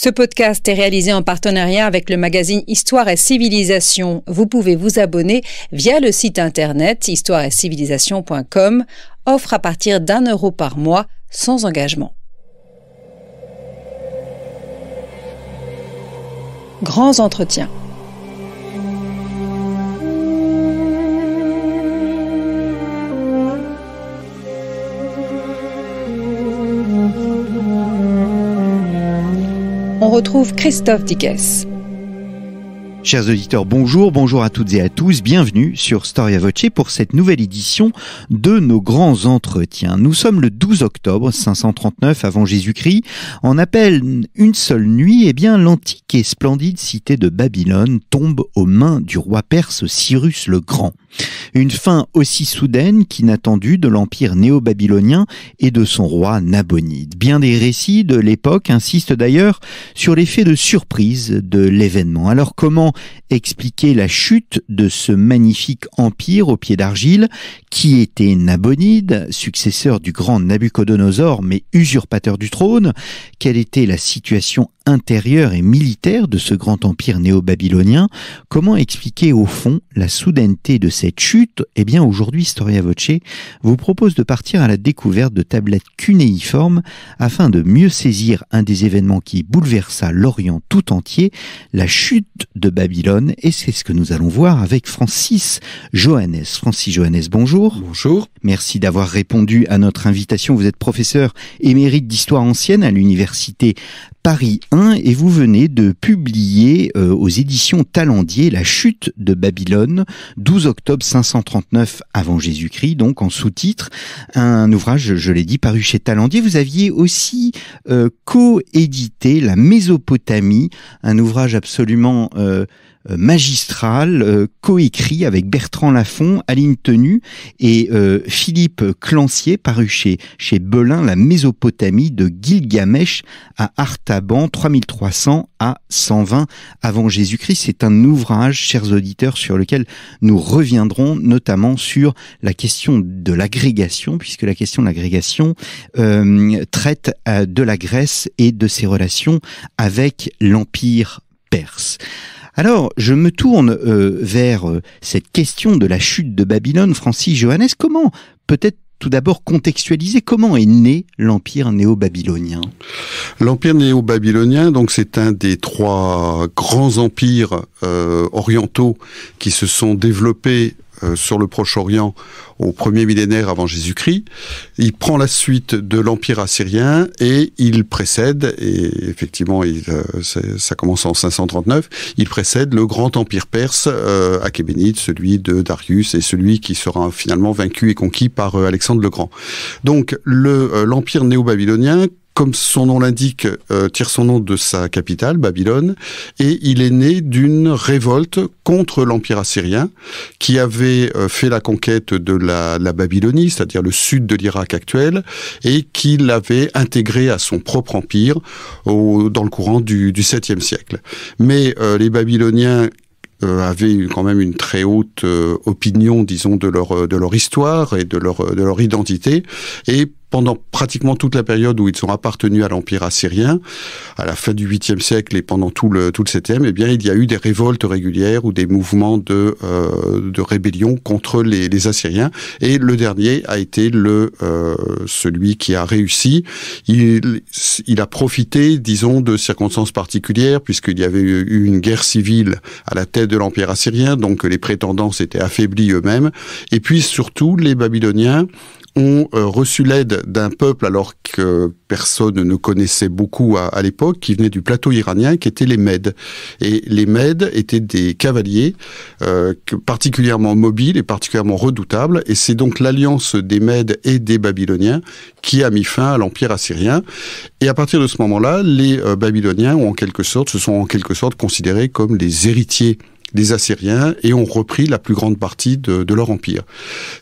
Ce podcast est réalisé en partenariat avec le magazine Histoire et Civilisation. Vous pouvez vous abonner via le site internet histoireetcivilisation.com, offre à partir d'un euro par mois sans engagement. Grands entretiens. retrouve Christophe Dickès. Chers auditeurs, bonjour, bonjour à toutes et à tous, bienvenue sur Storia Voce pour cette nouvelle édition de nos grands entretiens. Nous sommes le 12 octobre 539 avant Jésus-Christ. En appelle une seule nuit, eh bien, l'antique et splendide cité de Babylone tombe aux mains du roi perse Cyrus le Grand. Une fin aussi soudaine qu'inattendue de l'empire néo-babylonien et de son roi Nabonide. Bien des récits de l'époque insistent d'ailleurs sur l'effet de surprise de l'événement. Alors comment expliquer la chute de ce magnifique empire au pied d'argile, qui était Nabonide, successeur du grand Nabucodonosor mais usurpateur du trône, quelle était la situation intérieur et militaire de ce grand empire néo-babylonien, comment expliquer au fond la soudaineté de cette chute Eh bien aujourd'hui, Storia Voce vous propose de partir à la découverte de tablettes cunéiformes afin de mieux saisir un des événements qui bouleversa l'Orient tout entier, la chute de Babylone, et c'est ce que nous allons voir avec Francis Johannes. Francis Johannes, bonjour. Bonjour. Merci d'avoir répondu à notre invitation. Vous êtes professeur émérite d'histoire ancienne à l'université Paris 1 et vous venez de publier euh, aux éditions Talendier La chute de Babylone, 12 octobre 539 avant Jésus-Christ, donc en sous-titre, un ouvrage, je l'ai dit, paru chez Talendier. Vous aviez aussi euh, co-édité La Mésopotamie, un ouvrage absolument euh, euh, magistral, euh, coécrit avec Bertrand Lafont, Aline Tenue et euh, Philippe Clancier, paru chez, chez Belin, La Mésopotamie de Gilgamesh à Artaban, 3300 à 120 avant Jésus-Christ. C'est un ouvrage, chers auditeurs, sur lequel nous reviendrons, notamment sur la question de l'agrégation, puisque la question de l'agrégation traite de la Grèce et de ses relations avec l'Empire perse. Alors, je me tourne euh, vers euh, cette question de la chute de Babylone. Francis Johannes, comment peut-être tout d'abord contextualiser comment est né l'empire néo-babylonien. L'empire néo-babylonien, donc c'est un des trois grands empires euh, orientaux qui se sont développés euh, sur le Proche-Orient au premier millénaire avant Jésus-Christ. Il prend la suite de l'Empire assyrien et il précède, et effectivement euh, ça commence en 539, il précède le grand empire perse euh, achéménide, celui de Darius et celui qui sera finalement vaincu et conquis par euh, Alexandre le Grand. Donc l'empire le, néo-babylonien comme son nom l'indique, euh, tire son nom de sa capitale, Babylone, et il est né d'une révolte contre l'Empire assyrien, qui avait euh, fait la conquête de la, la Babylonie, c'est-à-dire le sud de l'Irak actuel, et qui l'avait intégré à son propre empire au, dans le courant du, du 7e siècle. Mais euh, les Babyloniens avaient quand même une très haute opinion, disons, de leur de leur histoire et de leur de leur identité, et pendant pratiquement toute la période où ils sont appartenu à l'Empire assyrien, à la fin du 8 siècle et pendant tout le, tout le 7e, eh bien, il y a eu des révoltes régulières ou des mouvements de, euh, de rébellion contre les, Assyriens. Et le dernier a été le, euh, celui qui a réussi. Il, a profité, disons, de circonstances particulières, puisqu'il y avait eu une guerre civile à la tête de l'Empire assyrien, donc les prétendants s'étaient affaiblis eux-mêmes. Et puis, surtout, les Babyloniens ont euh, reçu l'aide d'un peuple alors que personne ne connaissait beaucoup à, l'époque, qui venait du plateau iranien, qui étaient les Mèdes. Et les Mèdes étaient des cavaliers euh, particulièrement mobiles et particulièrement redoutables. Et c'est donc l'alliance des Mèdes et des Babyloniens qui a mis fin à l'empire assyrien. Et à partir de ce moment-là, les euh, Babyloniens en quelque sorte, se sont en quelque sorte considérés comme les héritiers des Assyriens et ont repris la plus grande partie de, leur empire.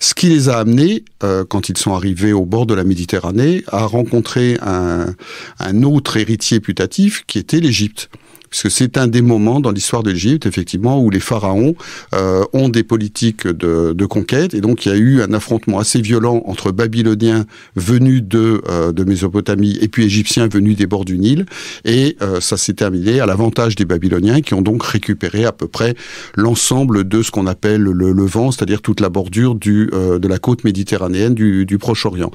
Ce qui les a amenés, euh, quand ils sont arrivés au bord de la Méditerranée, à rencontrer un, un autre héritier putatif qui était l'Égypte parce c'est un des moments dans l'histoire de l'Égypte, effectivement, où les pharaons euh, ont des politiques de, conquête, et donc il y a eu un affrontement assez violent entre babyloniens venus de, euh, de Mésopotamie et puis égyptiens venus des bords du Nil, et euh, ça s'est terminé à l'avantage des babyloniens, qui ont donc récupéré à peu près l'ensemble de ce qu'on appelle le Levant, c'est-à-dire toute la bordure du, de la côte méditerranéenne du, du Proche-Orient,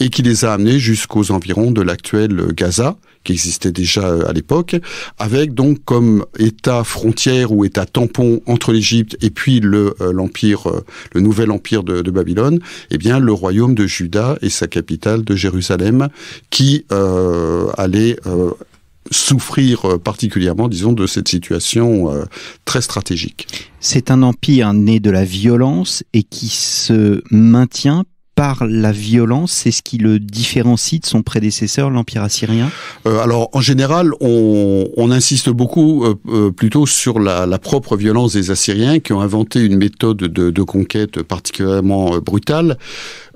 et qui les a amenés jusqu'aux environs de l'actuel Gaza, qui existait déjà euh, à l'époque, avec donc comme État frontière ou État tampon entre l'Égypte et puis le euh, l'empire, euh, le nouvel empire de, Babylone, eh bien le royaume de Juda et sa capitale de Jérusalem, qui allait souffrir particulièrement, disons, de cette situation très stratégique. C'est un empire né de la violence et qui se maintient par la violence C'est ce qui le différencie de son prédécesseur, l'Empire assyrien euh, Alors, en général, on, insiste beaucoup euh, euh, plutôt sur la, propre violence des Assyriens qui ont inventé une méthode de, de conquête particulièrement brutale.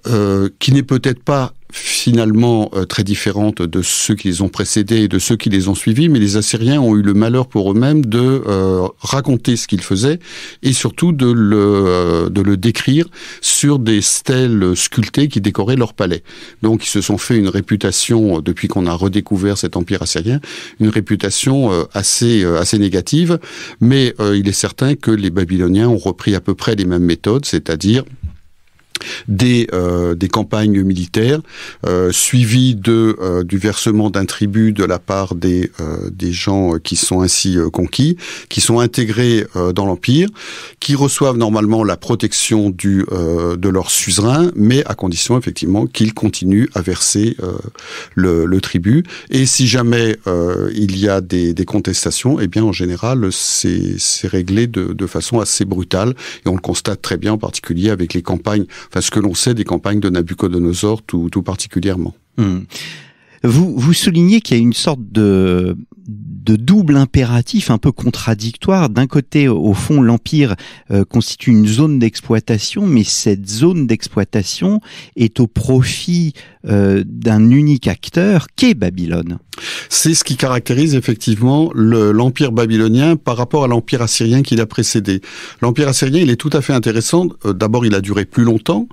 Euh, qui n'est peut-être pas finalement euh, très différente de ceux qui les ont précédés et de ceux qui les ont suivis, mais les Assyriens ont eu le malheur pour eux-mêmes de euh, raconter ce qu'ils faisaient et surtout de le, de le décrire sur des stèles sculptées qui décoraient leur palais. Donc ils se sont fait une réputation, depuis qu'on a redécouvert cet empire assyrien, une réputation assez, assez négative, mais il est certain que les Babyloniens ont repris à peu près les mêmes méthodes, c'est-à-dire des, euh, des campagnes militaires, euh, suivies de, euh, du versement d'un tribut de la part des, des gens qui sont ainsi conquis, qui sont intégrés dans l'Empire, qui reçoivent normalement la protection du, de leur suzerain, mais à condition effectivement qu'ils continuent à verser le, le, tribut. Et si jamais il y a des, des contestations, et eh bien en général c'est réglé de, de façon assez brutale, et on le constate très bien en particulier avec les campagnes parce que l'on sait des campagnes de Nabucodonosor tout, tout particulièrement. Hmm. Vous, vous soulignez qu'il y a une sorte de de double impératif un peu contradictoire. D'un côté, au fond, l'Empire euh, constitue une zone d'exploitation, mais cette zone d'exploitation est au profit euh, d'un unique acteur qu'est Babylone. C'est ce qui caractérise effectivement l'Empire babylonien par rapport à l'Empire assyrien qui l'a précédé. L'Empire assyrien, il est tout à fait intéressant. Euh, d'abord, il a duré plus longtemps,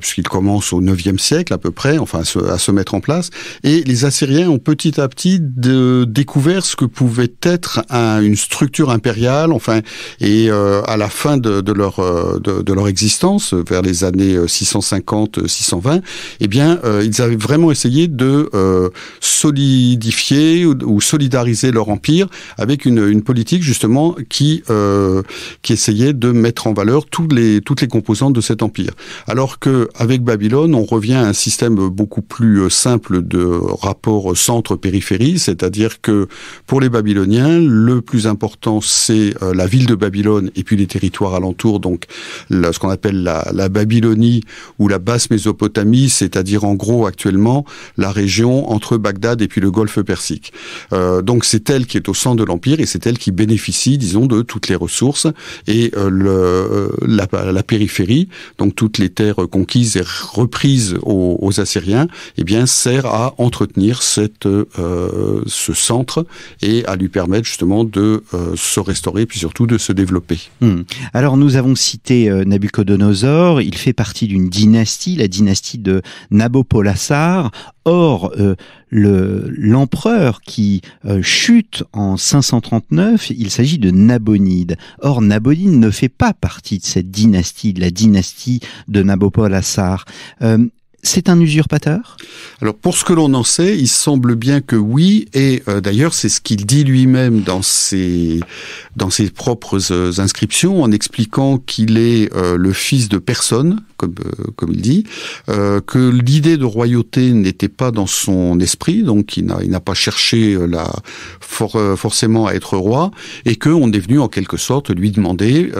puisqu'il commence au 9e siècle à peu près, enfin à se, mettre en place. Et les Assyriens ont petit à petit de, découvert couvert ce que pouvait être une structure impériale, enfin, et euh, à la fin de, leur euh, de, leur existence, vers les années 650-620, euh, eh bien, ils avaient vraiment essayé de solidifier ou, solidariser leur empire avec une, politique justement qui qui essayait de mettre en valeur toutes les toutes les composantes de cet empire. Alors que avec Babylone, on revient à un système beaucoup plus simple de rapport centre-périphérie, c'est-à-dire que pour les Babyloniens, le plus important, c'est euh, la ville de Babylone et puis les territoires alentours, donc ce qu'on appelle la, la, Babylonie ou la basse Mésopotamie, c'est-à-dire en gros actuellement la région entre Bagdad et puis le golfe Persique. Euh, donc c'est elle qui est au centre de l'Empire et c'est elle qui bénéficie, disons, de toutes les ressources et euh, le, euh, la, la, périphérie, donc toutes les terres conquises et reprises aux, Assyriens, eh bien sert à entretenir cette, ce centre et à lui permettre justement de euh, se restaurer puis surtout de se développer. Hmm. Alors nous avons cité euh, Nabucodonosor, il fait partie d'une dynastie, la dynastie de Nabopolassar. Or, euh, l'empereur qui chute en 539, il s'agit de Nabonide. Or, Nabonide ne fait pas partie de cette dynastie, de la dynastie de Nabopolassar c'est un usurpateur Alors pour ce que l'on en sait, il semble bien que oui, et euh, d'ailleurs c'est ce qu'il dit lui-même dans ses dans ses propres euh, inscriptions en expliquant qu'il est euh, le fils de personne, comme comme il dit, que l'idée de royauté n'était pas dans son esprit, donc il n'a pas cherché la forcément à être roi, et que on est venu en quelque sorte lui demander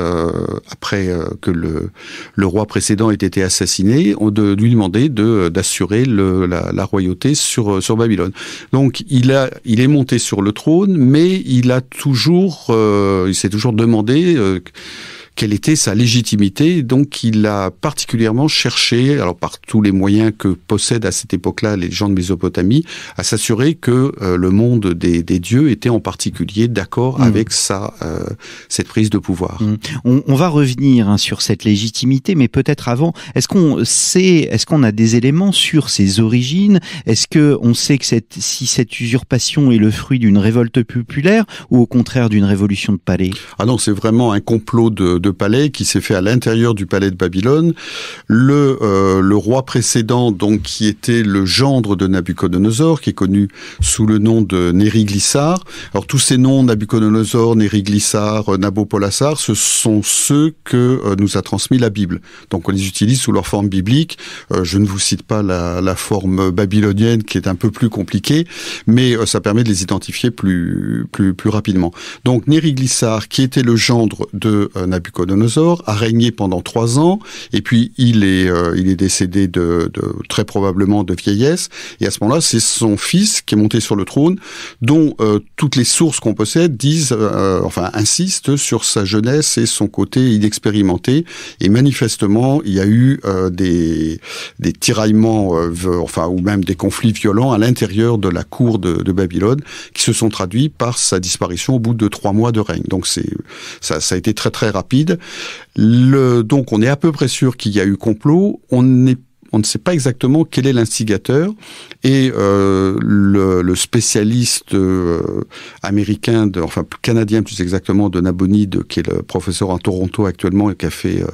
après que le le roi précédent ait été assassiné, de lui demander d'assurer la, royauté sur, sur Babylone. Donc il, a, il est monté sur le trône, mais il a toujours, euh, il s'est toujours demandé euh, quelle était sa légitimité. Donc il a particulièrement cherché, alors par tous les moyens que possèdent à cette époque-là les gens de Mésopotamie, à s'assurer que euh, le monde des, dieux était en particulier d'accord mm. avec sa, euh, cette prise de pouvoir. Mm. On, va revenir hein, sur cette légitimité, mais peut-être avant, est-ce qu'on sait, est-ce qu'on a des éléments sur ses origines Est-ce que on sait que cette, si cette usurpation est le fruit d'une révolte populaire ou au contraire d'une révolution de palais Ah non, c'est vraiment un complot de, de palais qui s'est fait à l'intérieur du palais de Babylone. Le, euh, le roi précédent, donc qui était le gendre de Nabuchodonosor, qui est connu sous le nom de Nériglissar. Alors tous ces noms, Nabuchodonosor, Nériglissar, euh, Nabopolassar, ce sont ceux que euh, nous a transmis la Bible. Donc on les utilise sous leur forme biblique. je ne vous cite pas la, forme babylonienne qui est un peu plus compliquée, mais ça permet de les identifier plus, plus, plus rapidement. Donc Nériglissar, qui était le gendre de Nabuchodonosor, a régné pendant trois ans, et puis il est, euh, il est décédé de, très probablement de vieillesse. Et à ce moment-là, c'est son fils qui est monté sur le trône, dont euh, toutes les sources qu'on possède disent, euh, enfin insistent sur sa jeunesse et son côté inexpérimenté. Et manifestement, il y a eu des, des tiraillements, enfin ou même des conflits violents à l'intérieur de la cour de, Babylone, qui se sont traduits par sa disparition au bout de trois mois de règne. Donc c'est ça a été très très rapide donc on est à peu près sûr qu'il y a eu complot. on ne sait pas exactement quel est l'instigateur. Et euh, le, le, spécialiste euh, américain, de, enfin canadien plus exactement, de Nabonide, qui est le professeur en Toronto actuellement et qui a fait, euh,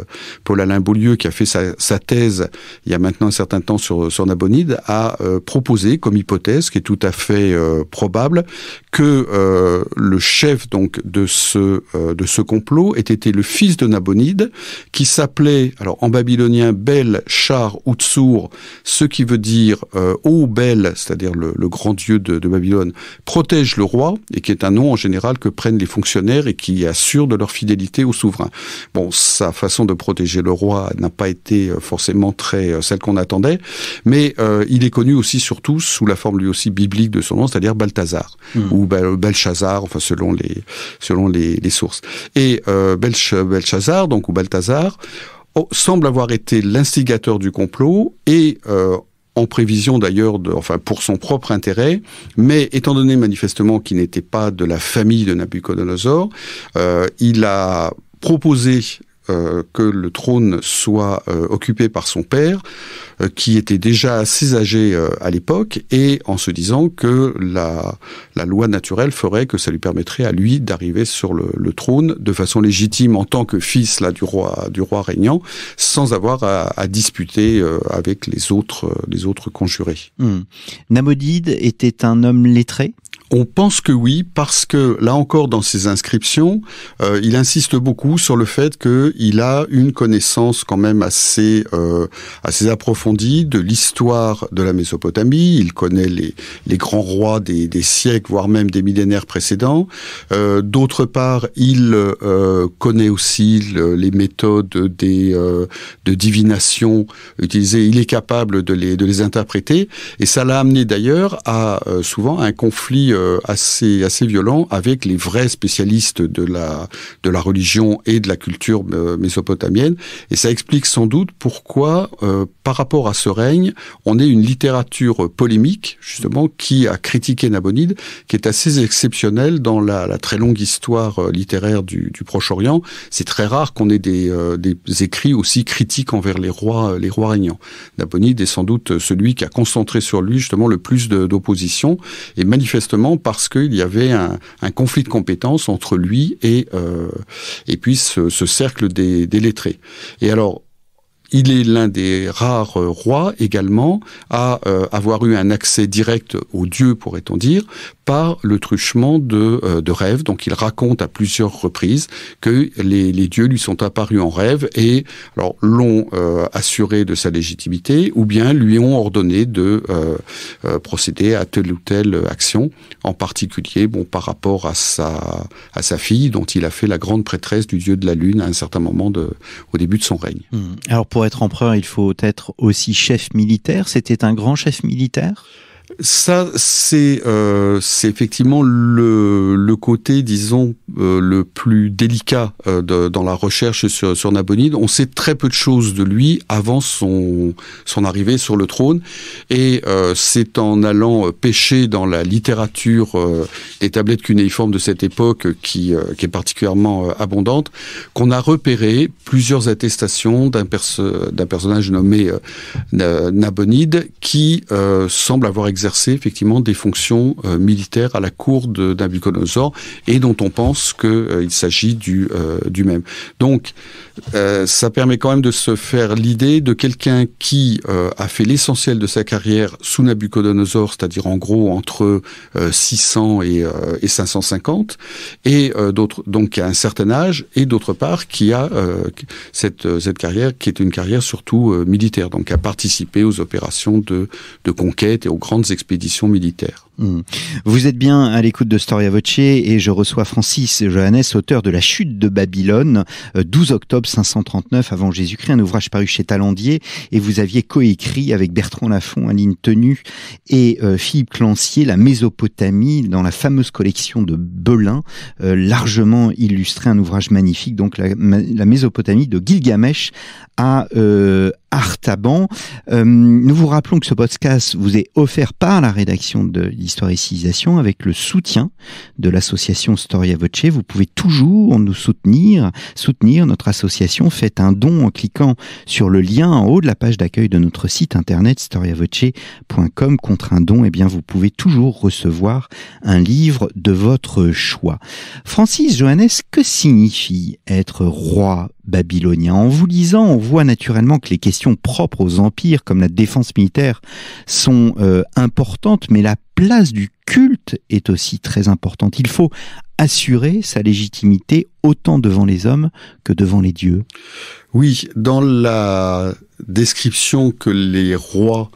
Paul-Alain Beaulieu, qui a fait sa, sa, thèse il y a maintenant un certain temps sur, sur Nabonide, a proposé comme hypothèse, qui est tout à fait probable, que le chef donc de ce, de ce complot ait été le fils de Nabonide, qui s'appelait, alors en babylonien, Bel Char outsour ce qui veut dire euh, c'est-à-dire le, grand dieu de, Babylone, protège le roi et qui est un nom en général que prennent les fonctionnaires et qui assure de leur fidélité au souverain. Bon, sa façon de protéger le roi n'a pas été euh, forcément très euh, celle qu'on attendait, mais euh, il est connu aussi surtout sous la forme lui aussi biblique de son nom, c'est-à-dire Balthazar hmm. ou Belshazzar, enfin selon les selon les, sources. Et Belshazzar, donc ou Balthazar oh, semble avoir été l'instigateur du complot et en prévision d'ailleurs, enfin pour son propre intérêt, mais étant donné manifestement qu'il n'était pas de la famille de Nabucodonosor, euh, il a proposé euh, que le trône soit euh, occupé par son père, euh, qui était déjà assez âgé à l'époque, et en se disant que la, loi naturelle ferait que ça lui permettrait à lui d'arriver sur le, trône de façon légitime en tant que fils là du roi du roi régnant, sans avoir à, disputer avec les autres les autres conjurés. Hmm. Namodide était un homme lettré. On pense que oui, parce que là encore dans ses inscriptions, euh, il insiste beaucoup sur le fait qu'il a une connaissance quand même assez euh, assez approfondie de l'histoire de la Mésopotamie. Il connaît les les grands rois des, des siècles, voire même des millénaires précédents. Euh, d'autre part, il connaît aussi les méthodes des de divination utilisées. Il est capable de les de les interpréter, et ça l'a amené d'ailleurs à souvent un conflit euh, assez assez violent avec les vrais spécialistes de la de la religion et de la culture euh, mésopotamienne et ça explique sans doute pourquoi euh, par rapport à ce règne on est une littérature polémique justement qui a critiqué Nabonide qui est assez exceptionnelle dans la, très longue histoire littéraire du, Proche-Orient c'est très rare qu'on ait des, des écrits aussi critiques envers les rois les rois régnants Nabonide est sans doute celui qui a concentré sur lui justement le plus d'opposition et manifestement parce qu'il y avait un, conflit de compétences entre lui et euh, et puis ce, cercle des, lettrés. Et alors il est l'un des rares rois également à euh, avoir eu un accès direct aux dieux, pourrait-on dire, par le truchement de, euh, de rêves. Donc il raconte à plusieurs reprises que les, les dieux lui sont apparus en rêve et alors l'ont euh, assuré de sa légitimité ou bien lui ont ordonné de euh, euh, procéder à telle ou telle action, en particulier bon par rapport à sa à sa fille dont il a fait la grande prêtresse du dieu de la lune à un certain moment de au début de son règne. Hmm. Alors pour être empereur, il faut être aussi chef militaire. C'était un grand chef militaire. Ça, c'est euh, effectivement le, côté, disons, euh, le plus délicat euh, dans la recherche sur, sur Nabonide. On sait très peu de choses de lui avant son, son arrivée sur le trône. Et euh, c'est en allant pêcher dans la littérature des tablettes cunéiformes de cette époque, qui, qui est particulièrement abondante, qu'on a repéré plusieurs attestations d'un personnage nommé Nabonide qui semble avoir exercé effectivement des fonctions euh, militaires à la cour de Nabucodonosor et dont on pense qu'il euh, s'agit du, euh, du même. Donc, ça permet quand même de se faire l'idée de quelqu'un qui a fait l'essentiel de sa carrière sous Nabucodonosor, c'est-à-dire en gros entre 600 et, 550, et d'autres donc à un certain âge, et d'autre part qui a cette, cette carrière qui est une carrière surtout militaire, donc a participé aux opérations de, de conquête et aux grandes expéditions militaires. Hmm. Vous êtes bien à l'écoute de Storia Voce et je reçois Francis Johannes, auteur de La chute de Babylone, 12 euh, octobre 539 avant Jésus-Christ, un ouvrage paru chez Talandier et vous aviez coécrit avec Bertrand Laffont, Aline tenue et euh, Philippe Clancier La Mésopotamie dans la fameuse collection de Belin, euh, largement illustré, un ouvrage magnifique, donc la, Mésopotamie de Gilgamesh à Artaban. Euh, nous vous rappelons que ce podcast vous est offert par la rédaction de l'Histoire et Civilisation avec le soutien de l'association Storia Voce. Vous pouvez toujours nous soutenir, soutenir notre association. Faites un don en cliquant sur le lien en haut de la page d'accueil de notre site internet storiavoce.com. Contre un don, et eh bien, vous pouvez toujours recevoir un livre de votre choix. Francis Johannes, que signifie être roi babylonien? En vous lisant, on voit naturellement que les questions propres aux empires comme la défense militaire sont euh, importantes, mais la place du culte est aussi très importante. Il faut assurer sa légitimité autant devant les hommes que devant les dieux Oui, dans la description que les rois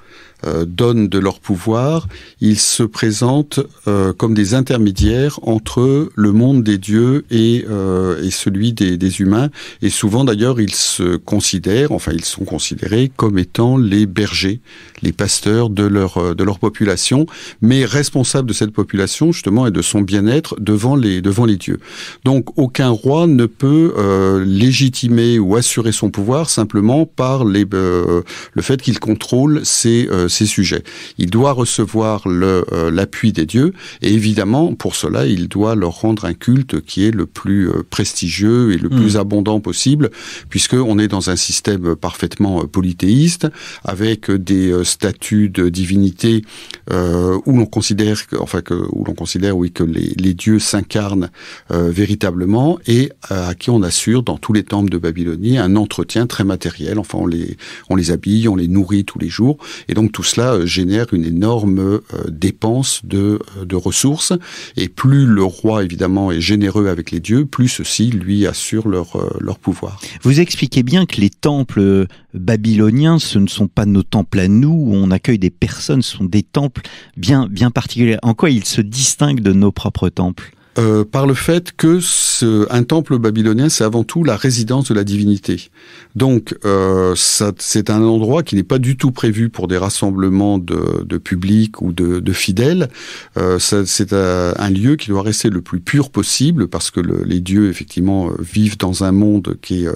euh, donnent de leur pouvoir, ils se présentent euh, comme des intermédiaires entre le monde des dieux euh, et, celui des, des, humains. Et souvent d'ailleurs, ils se considèrent, enfin ils sont considérés comme étant les bergers, les pasteurs de leur, de leur population, mais responsables de cette population justement et de son bien-être devant les, devant les dieux. Donc aucun roi ne peut euh, légitimer ou assurer son pouvoir simplement par les, euh, le fait qu'il contrôle ses, euh, sujets. Il doit recevoir l'appui des dieux et évidemment, pour cela, il doit leur rendre un culte qui est le plus prestigieux et le plus hmm. abondant possible, puisqu'on est dans un système parfaitement polythéiste, avec des statuts de divinité où l'on considère, enfin, que, où l'on considère, oui, que les, les dieux s'incarnent véritablement et à qui on assure dans tous les temples de Babylonie un entretien très matériel. Enfin, on les, on les habille, on les nourrit tous les jours. Et donc tout cela euh, génère une énorme euh, dépense de, euh, de ressources. Et plus le roi, évidemment, est généreux avec les dieux, plus ceux-ci lui assurent leur, leur pouvoir. Vous expliquez bien que les temples babyloniens, ce ne sont pas nos temples à nous, où on accueille des personnes, ce sont des temples bien, bien particuliers. En quoi ils se distinguent de nos propres temples euh, par le fait que ce, un temple babylonien, c'est avant tout la résidence de la divinité. Donc, euh, c'est un endroit qui n'est pas du tout prévu pour des rassemblements de, de public ou de, fidèles. Euh, c'est un lieu qui doit rester le plus pur possible parce que les dieux, effectivement, vivent dans un monde qui est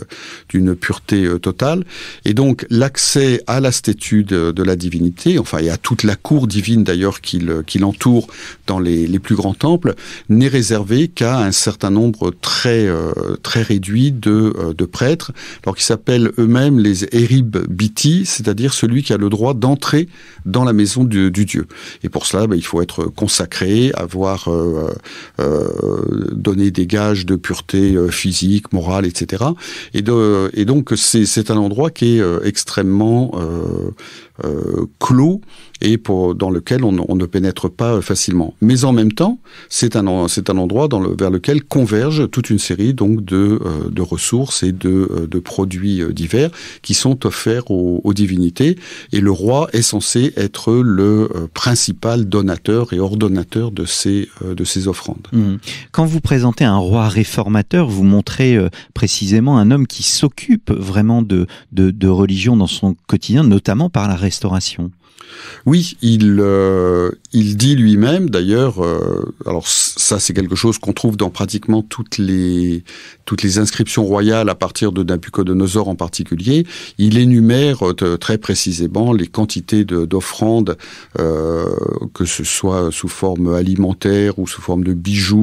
d'une pureté totale. Et donc, l'accès à la statue de, la divinité, enfin, et à toute la cour divine d'ailleurs qui l'entoure dans les, plus grands temples, n'est qu'à un certain nombre très euh, très réduit euh, de, prêtres, alors qu'ils s'appellent eux-mêmes les Erib Biti, c'est-à-dire celui qui a le droit d'entrer dans la maison du, Dieu. Et pour cela, bah, il faut être consacré, avoir euh, donné des gages de pureté physique, morale, etc. Et, de, et donc c'est, un endroit qui est extrêmement euh, euh, clos et pour, dans lequel on, ne pénètre pas euh, facilement. Mais en même temps, c'est un, endroit vers lequel converge toute une série donc de, euh, ressources et de, produits divers qui sont offerts aux, divinités. Et le roi est censé être le principal donateur et ordonnateur de ces, offrandes. Mmh. Quand vous présentez un roi réformateur, vous montrez précisément un homme qui s'occupe vraiment de religion dans son quotidien, notamment par la restauration oui, il, euh, il dit lui-même, d'ailleurs, euh, alors ça c'est quelque chose qu'on trouve dans pratiquement toutes les, toutes les inscriptions royales à partir de Nabucodonosor en particulier, il énumère euh, très précisément les quantités d'offrandes, que ce soit sous forme alimentaire ou sous forme de bijoux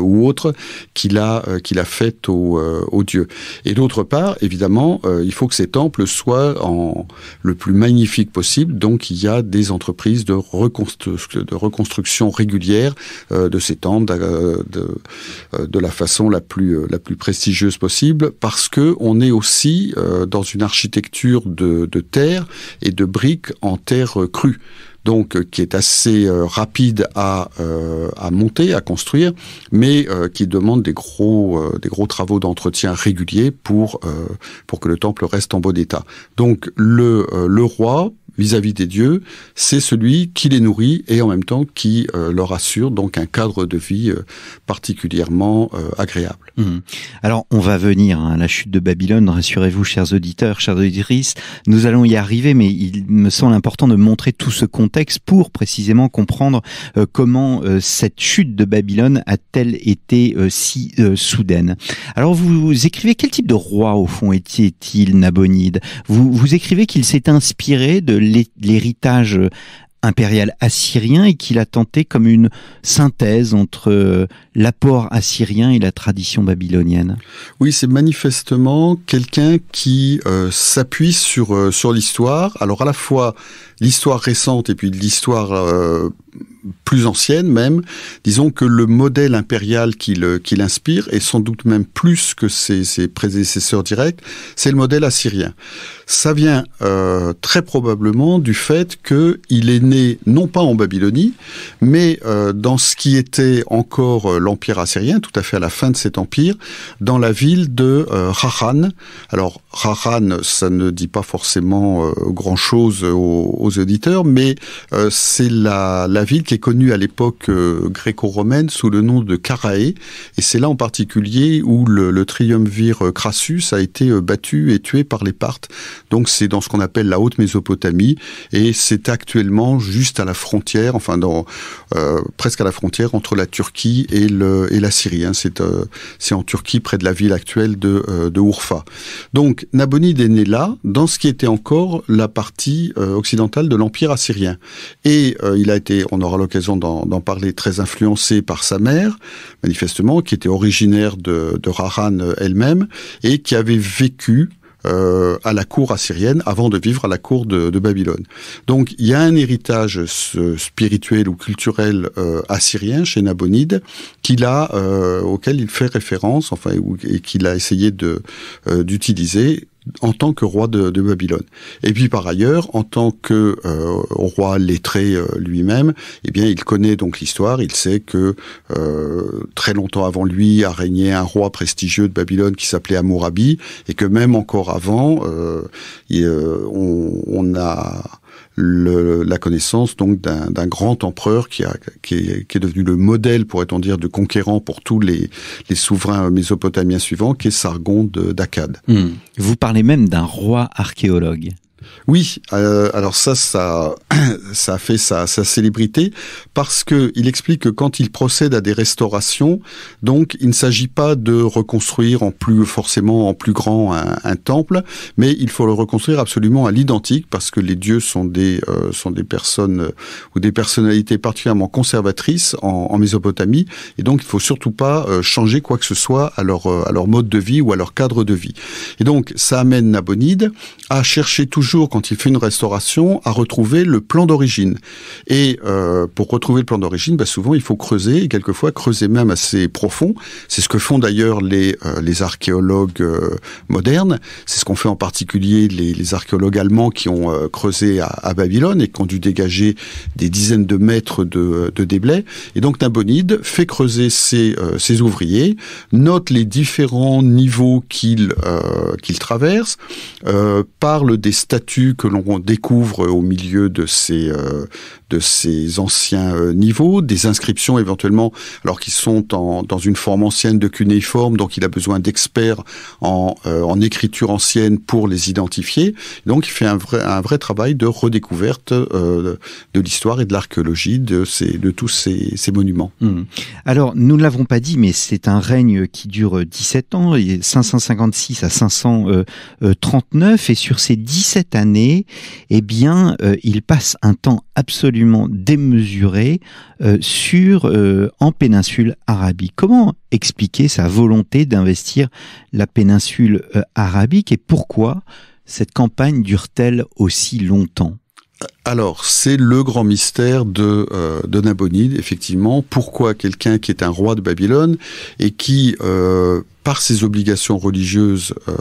ou, autre, qu'il a, qu'il a faites aux dieux. Et d'autre part, évidemment, il faut que ces temples soient en, le plus magnifique possible, donc il y a des entreprises de, de reconstruction régulière euh, de ces temples euh, de, de, euh, de, la façon la plus, la plus prestigieuse possible, parce que on est aussi dans une architecture de, de terre et de briques en terre crue donc qui est assez rapide à, à monter, à construire, mais qui demande des gros, des gros travaux d'entretien réguliers pour, pour que le temple reste en bon état. Donc le, le roi vis-à-vis des dieux, c'est celui qui les nourrit et en même temps qui euh, leur assure donc un cadre de vie euh, particulièrement euh, agréable. Mmh. Alors on va venir hein, à la chute de Babylone, rassurez-vous chers auditeurs, chers auditrices, nous allons y arriver mais il me semble important de montrer tout ce contexte pour précisément comprendre comment cette chute de Babylone a-t-elle été si soudaine. Alors vous écrivez quel type de roi au fond était-il Nabonide vous, vous écrivez qu'il s'est inspiré de l'héritage euh, impérial assyrien et qu'il a tenté comme une synthèse entre euh, l'apport assyrien et la tradition babylonienne. Oui, c'est manifestement quelqu'un qui euh, s'appuie sur sur l'histoire, alors à la fois l'histoire récente et puis l'histoire plus ancienne même, disons que le modèle impérial qu'il euh, inspire, et sans doute même plus que ses, ses prédécesseurs directs, c'est le modèle assyrien. Ça vient euh, très probablement du fait qu'il est né non pas en Babylonie, mais euh, dans ce qui était encore l'empire assyrien, tout à fait à la fin de cet empire, dans la ville de Rahan. Alors Rahan, ça ne dit pas forcément grand-chose aux, auditeurs, mais c'est la ville qui est connue à l'époque euh, gréco-romaine sous le nom de Carae. Et c'est là en particulier où le, triumvir euh, Crassus a été euh, battu et tué par les Parthes. Donc c'est dans ce qu'on appelle la haute Mésopotamie. Et c'est actuellement juste à la frontière, enfin dans, presque à la frontière entre la Turquie et, le, et la Syrie. Hein. C'est, en Turquie, près de la ville actuelle de, de Urfa. Donc Nabonide est né là, dans ce qui était encore la partie occidentale de l'Empire assyrien. Et il a été on aura l'occasion d'en parler, très influencé par sa mère, manifestement, qui était originaire de, de euh, elle-même, et qui avait vécu euh, à la cour assyrienne avant de vivre à la cour de, Babylone. Donc il y a un héritage spirituel ou culturel euh, assyrien chez Nabonide qu'il a, auquel il fait référence, enfin, et qu'il a essayé de d'utiliser en tant que roi de, de, Babylone. Et puis par ailleurs, en tant que euh, roi lettré euh, lui-même, eh bien, il connaît donc l'histoire. Il sait que euh, très longtemps avant lui a régné un roi prestigieux de Babylone qui s'appelait Amurabi et que même encore avant, on, a la connaissance donc d'un grand empereur qui, a, qui, est, devenu le modèle, pourrait-on dire, de conquérant pour tous les, souverains mésopotamiens suivants, qui est Sargon d'Akkad. Hmm. Vous parlez même d'un roi archéologue. Oui, euh, alors ça, ça, ça fait sa, célébrité parce que il explique que quand il procède à des restaurations, donc il ne s'agit pas de reconstruire en plus forcément en plus grand un, temple, mais il faut le reconstruire absolument à l'identique parce que les dieux sont des euh, sont des personnes euh, ou des personnalités particulièrement conservatrices en, en, Mésopotamie et donc il faut surtout pas changer quoi que ce soit à leur à leur mode de vie ou à leur cadre de vie. Et donc ça amène Nabonide à chercher toujours quand il fait une restauration, à retrouver le plan d'origine. Et euh, pour retrouver le plan d'origine, bah, souvent il faut creuser, et quelquefois creuser même assez profond. C'est ce que font d'ailleurs les, euh, les archéologues euh, modernes. C'est ce qu'ont fait en particulier les, archéologues allemands qui ont creusé à, Babylone et qui ont dû dégager des dizaines de mètres de, déblais. Et donc Nabonide fait creuser ses, ouvriers, note les différents niveaux qu'ils traversent, qu'il traverse, parle des statues que l'on découvre au milieu de ces, euh, de ces anciens euh, niveaux, des inscriptions éventuellement, alors qu'ils sont en, dans une forme ancienne de cunéiforme, donc il a besoin d'experts en, euh, en écriture ancienne pour les identifier. Donc il fait un vrai, un vrai travail de redécouverte de l'histoire et de l'archéologie de, ces, de tous ces, ces monuments. Mmh. Alors, nous ne l'avons pas dit, mais c'est un règne qui dure 17 ans, et 556 à 539, et sur ces 17 année, eh bien, euh, il passe un temps absolument démesuré euh, sur euh, en péninsule arabique. Comment expliquer sa volonté d'investir la péninsule arabique et pourquoi cette campagne dure-t-elle aussi longtemps alors, c'est le grand mystère de, euh, de Nabonide, effectivement. Pourquoi quelqu'un qui est un roi de Babylone et qui, euh, par ses obligations religieuses euh,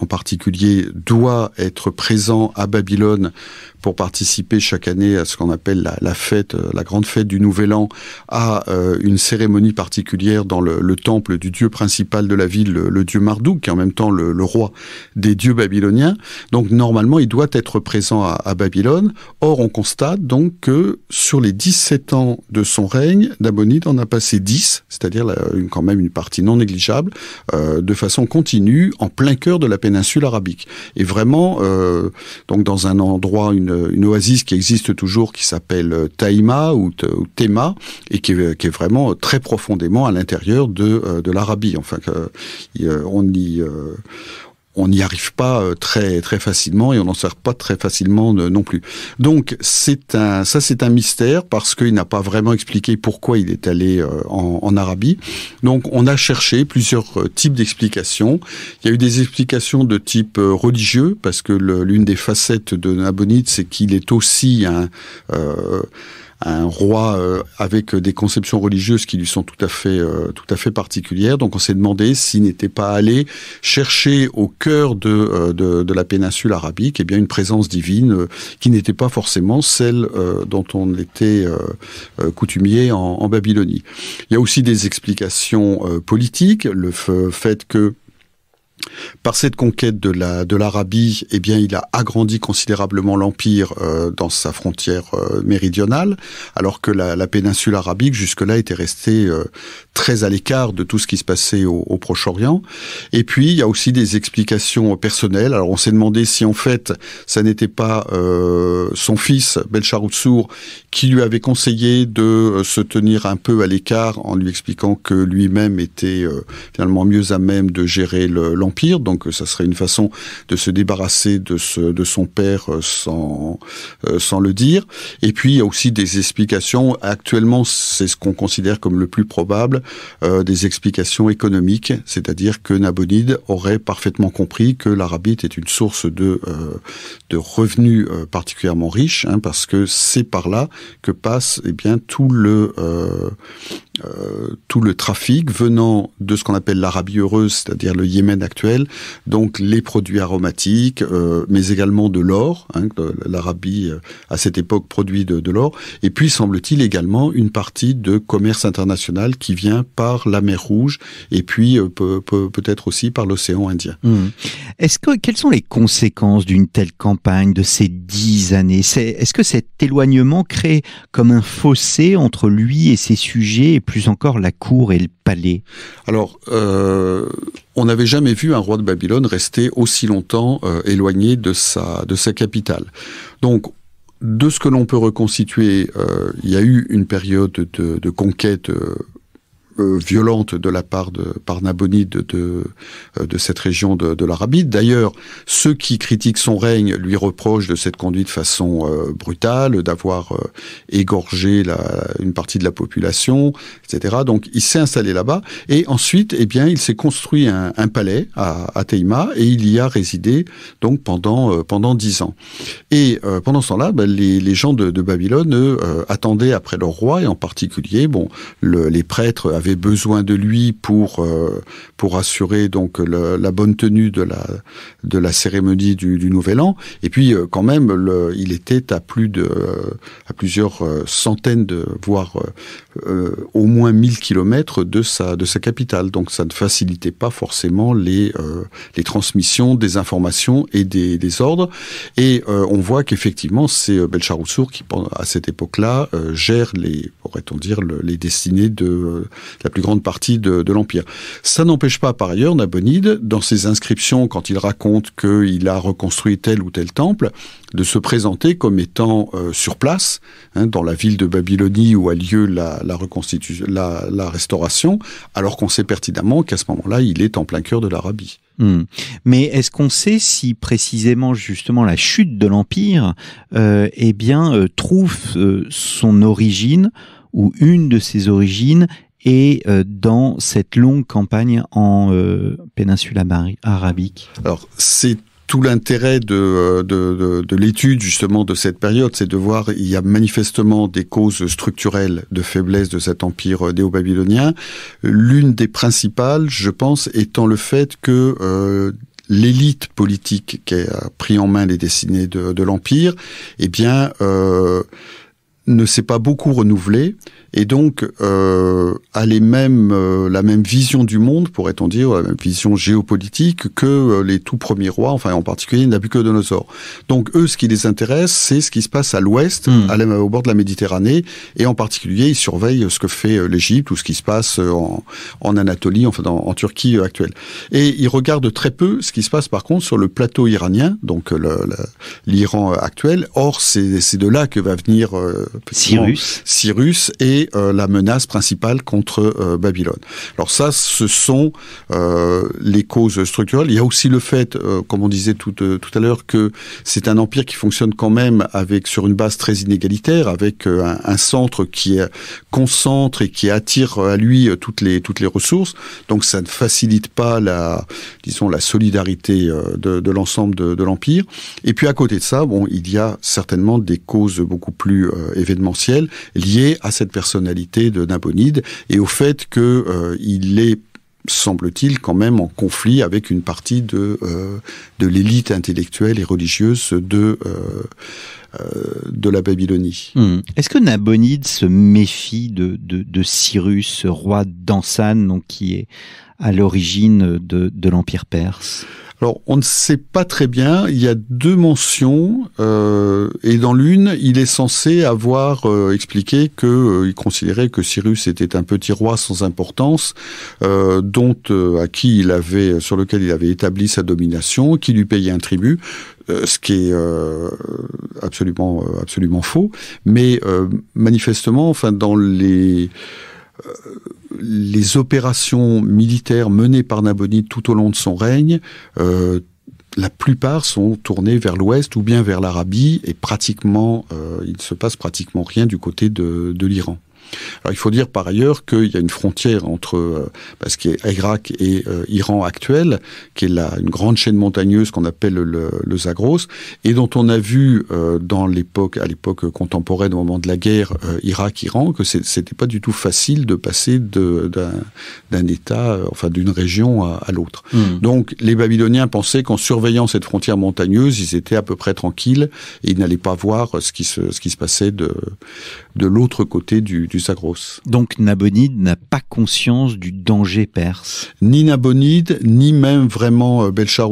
en particulier, doit être présent à Babylone pour participer chaque année à ce qu'on appelle la, fête, la grande fête du Nouvel An, à une cérémonie particulière dans le, temple du dieu principal de la ville, le, dieu Marduk, qui est en même temps le, roi des dieux babyloniens. Donc, normalement, il doit être présent à Babylone. Or, on constate donc que sur les 17 ans de son règne, Nabonide en a passé 10, c'est-à-dire quand même une partie non négligeable, euh, de façon continue, en plein cœur de la péninsule arabique. Et vraiment, euh, donc dans un endroit, une, oasis qui existe toujours, qui s'appelle euh, Taïma ou, Tema, et qui est, vraiment très profondément à l'intérieur de, de l'Arabie. Enfin, on y on n'y arrive pas euh, très très facilement et on n'en sort pas très facilement euh, non plus. Donc c'est un ça c'est un mystère parce qu'il n'a pas vraiment expliqué pourquoi il est allé euh, en, Arabie. Donc on a cherché plusieurs types d'explications. Il y a eu des explications de type religieux parce que l'une des facettes de Nabonide c'est qu'il est aussi un un roi euh, avec des conceptions religieuses qui lui sont tout à fait, euh, tout à fait particulières. Donc on s'est demandé s'il n'était pas allé chercher au cœur de, euh, de, de, la péninsule arabique eh bien une présence divine qui n'était pas forcément celle dont on était coutumier en, en, Babylonie. Il y a aussi des explications politiques, le fait que par cette conquête de la de l'Arabie, eh bien, il a agrandi considérablement l'empire euh, dans sa frontière euh, méridionale, alors que la, la péninsule arabique jusque-là était restée euh, très à l'écart de tout ce qui se passait au, au Proche-Orient. Et puis, il y a aussi des explications personnelles. Alors, on s'est demandé si en fait, ça n'était pas son fils Belcharoutsour qui lui avait conseillé de se tenir un peu à l'écart en lui expliquant que lui-même était finalement mieux à même de gérer l'empire donc euh, ça serait une façon de se débarrasser de, ce, de son père euh, sans, euh, sans le dire. Et puis il y a aussi des explications, actuellement c'est ce qu'on considère comme le plus probable, des explications économiques, c'est-à-dire que Nabonide aurait parfaitement compris que l'Arabie est une source de, de revenus particulièrement riches, hein, parce que c'est par là que passe eh bien, tout le... Euh, tout le trafic venant de ce qu'on appelle l'Arabie heureuse, c'est-à-dire le Yémen actuel, donc les produits aromatiques, euh, mais également de l'or. Hein, L'Arabie, euh, à cette époque, produit de, l'or. Et puis, semble-t-il, également une partie de commerce international qui vient par la mer Rouge et puis peut-être aussi par l'océan Indien. Mmh. Est-ce que quelles sont les conséquences d'une telle campagne de ces dix années Est-ce que cet éloignement crée comme un fossé entre lui et ses sujets et plus encore la cour et le palais Alors, euh, on n'avait jamais vu un roi de Babylone rester aussi longtemps euh, éloigné de sa, de sa capitale. Donc, de ce que l'on peut reconstituer, euh, il y a eu une période de conquête euh, violente de la part de Parnaboni de, de, euh, de cette région de, de l'Arabie. D'ailleurs, ceux qui critiquent son règne lui reprochent de cette conduite de façon euh, brutale, d'avoir égorgé la, une partie de la population, etc. Donc il s'est installé là-bas et ensuite, eh bien, il s'est construit un, palais à, à Teima et il y a résidé donc pendant pendant dix ans. Et pendant ce temps-là, ben, les, les, gens de, Babylone attendaient après leur roi et en particulier, bon, les prêtres avaient besoin de lui pour euh, pour assurer donc la bonne tenue de la de la cérémonie du, Nouvel An. Et puis euh, quand même, le, il était à plus de à plusieurs euh, centaines de voire au moins 1000 kilomètres de sa de sa capitale. Donc ça ne facilitait pas forcément les les transmissions des informations et des, des ordres. Et on voit qu'effectivement c'est Belcharoussour qui à cette époque-là gère les pourrait-on dire, les destinées de la plus grande partie de, l'Empire. Ça n'empêche pas, par ailleurs, Nabonide, dans ses inscriptions, quand il raconte qu'il a reconstruit tel ou tel temple, de se présenter comme étant euh, sur place, hein, dans la ville de Babylonie où a lieu la, reconstitution, la, restauration, alors qu'on sait pertinemment qu'à ce moment-là, il est en plein cœur de l'Arabie. Hmm. Mais est-ce qu'on sait si précisément justement la chute de l'empire, euh, eh bien, euh, trouve son origine ou une de ses origines est euh, dans cette longue campagne en euh, péninsule arabique Alors, c'est tout l'intérêt euh, de, de, de, l'étude justement de cette période, c'est de voir il y a manifestement des causes structurelles de faiblesse de cet empire néo-babylonien. L'une des principales, je pense, étant le fait que l'élite politique qui a pris en main les destinées de, l'empire, eh bien ne s'est pas beaucoup renouvelé et donc euh, a les mêmes, euh, la même vision du monde, pourrait-on dire, la même vision géopolitique que euh, les tout premiers rois, enfin en particulier Nabucodonosor. Donc eux, ce qui les intéresse, c'est ce qui se passe à l'ouest, hmm. au bord de la Méditerranée, et en particulier, ils surveillent ce que fait euh, l'Égypte ou ce qui se passe en, Anatolie, enfin en Turquie actuelle. Et ils regardent très peu ce qui se passe par contre sur le plateau iranien, donc l'Iran actuel. Or, c'est de là que va venir Cyrus. Cyrus et euh, la menace principale contre euh, Babylone. Alors ça, ce sont euh, les causes structurelles. Il y a aussi le fait, comme on disait tout, à l'heure, que c'est un empire qui fonctionne quand même avec sur une base très inégalitaire, avec un, centre qui concentre et qui attire à lui toutes les toutes les ressources. Donc ça ne facilite pas la disons la solidarité de, l'ensemble de, l'empire. Et puis à côté de ça, bon, il y a certainement des causes beaucoup plus événementielles liées à cette personne personnalité de Nabonide et au fait qu'il euh, est semble-t-il quand même en conflit avec une partie de, euh, de l'élite intellectuelle et religieuse de, euh, euh, de la Babylonie. Hmm. Est-ce que Nabonide se méfie de, de, Cyrus, roi d'Ansan, donc qui est à l'origine de, de l'Empire perse alors, on ne sait pas très bien. Il y a deux mentions, euh, et dans l'une, il est censé avoir euh, expliqué que il considérait que Cyrus était un petit roi sans importance, dont à qui il avait, sur lequel il avait établi sa domination, qui lui payait un tribut. Euh, ce qui est euh, absolument, euh, absolument faux. Mais manifestement, enfin, dans les les opérations militaires menées par Nabonide tout au long de son règne, la plupart sont tournées vers l'ouest ou bien vers l'Arabie et pratiquement, il ne se passe pratiquement rien du côté de, de l'Iran. Alors il faut dire par ailleurs qu'il y a une frontière entre euh, bah, ce qui est Irak et euh, Iran actuel, qui est la, une grande chaîne montagneuse qu'on appelle le, Zagros, et dont on a vu euh, dans l'époque, à l'époque contemporaine, au moment de la guerre Irak-Iran, que c'était pas du tout facile de passer d'un état, enfin d'une région à, l'autre. Mmh. Donc les Babyloniens pensaient qu'en surveillant cette frontière montagneuse, ils étaient à peu près tranquilles et ils n'allaient pas voir ce qui se, ce qui se passait de, de l'autre côté du donc Nabonide n'a pas conscience du danger perse Ni Nabonide, ni même vraiment euh, Belchar